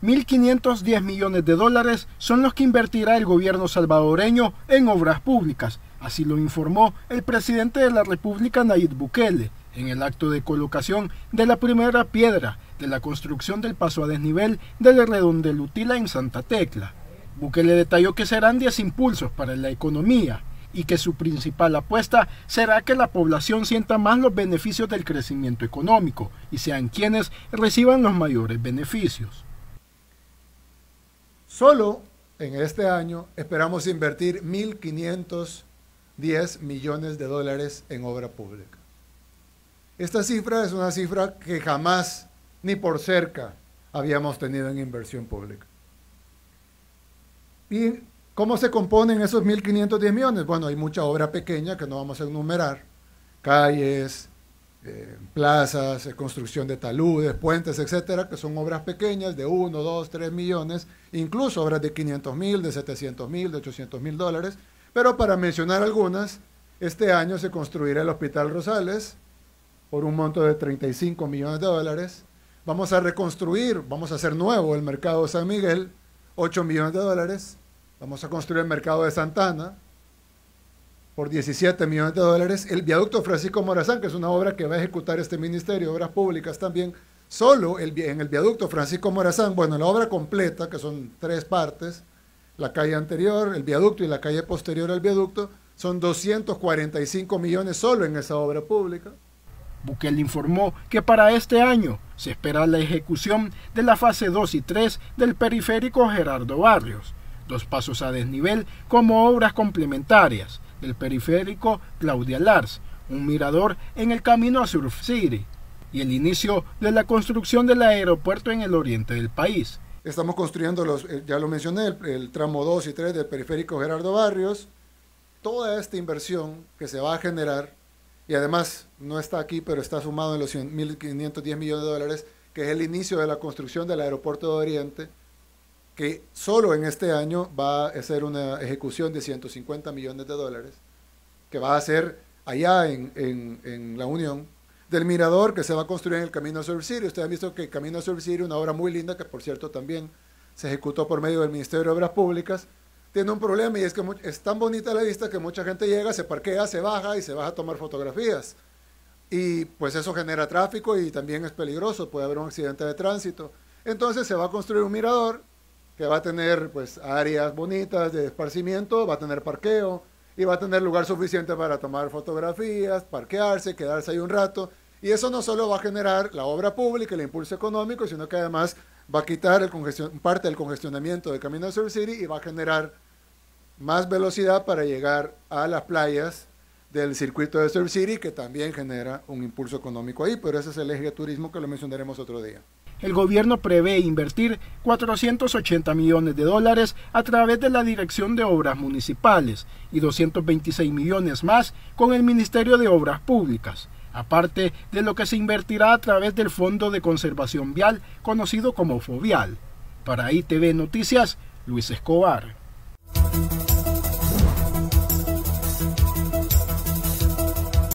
1.510 millones de dólares son los que invertirá el gobierno salvadoreño en obras públicas, así lo informó el presidente de la República Nayib Bukele en el acto de colocación de la primera piedra de la construcción del paso a desnivel del Redón de Lutila en Santa Tecla. Bukele detalló que serán 10 impulsos para la economía y que su principal apuesta será que la población sienta más los beneficios del crecimiento económico y sean quienes reciban los mayores beneficios. Solo en este año esperamos invertir 1.510 millones de dólares en obra pública. Esta cifra es una cifra que jamás, ni por cerca, habíamos tenido en inversión pública. ¿Y cómo se componen esos 1.510 millones? Bueno, hay mucha obra pequeña que no vamos a enumerar. Calles, eh, plazas, eh, construcción de taludes, puentes, etcétera, que son obras pequeñas de 1, 2, 3 millones, incluso obras de 500 mil, de 700 mil, de 800 mil dólares. Pero para mencionar algunas, este año se construirá el Hospital Rosales por un monto de 35 millones de dólares. Vamos a reconstruir, vamos a hacer nuevo el mercado de San Miguel, 8 millones de dólares. Vamos a construir el mercado de Santana, por 17 millones de dólares. El viaducto Francisco Morazán, que es una obra que va a ejecutar este ministerio, de obras públicas también. Solo el, en el viaducto Francisco Morazán, bueno, la obra completa, que son tres partes, la calle anterior, el viaducto y la calle posterior al viaducto, son 245 millones solo en esa obra pública. Bukele informó que para este año se espera la ejecución de la fase 2 y 3 del periférico Gerardo Barrios, dos pasos a desnivel como obras complementarias el periférico Claudia Lars, un mirador en el camino a Surf City y el inicio de la construcción del aeropuerto en el oriente del país. Estamos construyendo, los, eh, ya lo mencioné, el, el tramo 2 y 3 del periférico Gerardo Barrios. Toda esta inversión que se va a generar, y además no está aquí, pero está sumado en los 1.510 millones de dólares, que es el inicio de la construcción del aeropuerto de Oriente, que solo en este año va a ser una ejecución de 150 millones de dólares, que va a ser allá en, en, en la Unión, del mirador que se va a construir en el Camino a Surf City. Ustedes han visto que el Camino a Surf City, una obra muy linda, que por cierto también se ejecutó por medio del Ministerio de Obras Públicas, tiene un problema y es que es tan bonita la vista que mucha gente llega, se parquea, se baja y se baja a tomar fotografías. Y pues eso genera tráfico y también es peligroso, puede haber un accidente de tránsito. Entonces se va a construir un mirador que va a tener pues áreas bonitas de esparcimiento, va a tener parqueo y va a tener lugar suficiente para tomar fotografías, parquearse, quedarse ahí un rato. Y eso no solo va a generar la obra pública, el impulso económico, sino que además va a quitar parte del congestionamiento de Camino Surf City y va a generar más velocidad para llegar a las playas del circuito de Surf City, que también genera un impulso económico ahí, pero ese es el eje de turismo que lo mencionaremos otro día. El gobierno prevé invertir 480 millones de dólares a través de la Dirección de Obras Municipales y 226 millones más con el Ministerio de Obras Públicas, aparte de lo que se invertirá a través del Fondo de Conservación Vial, conocido como FOVIAL. Para ITV Noticias, Luis Escobar.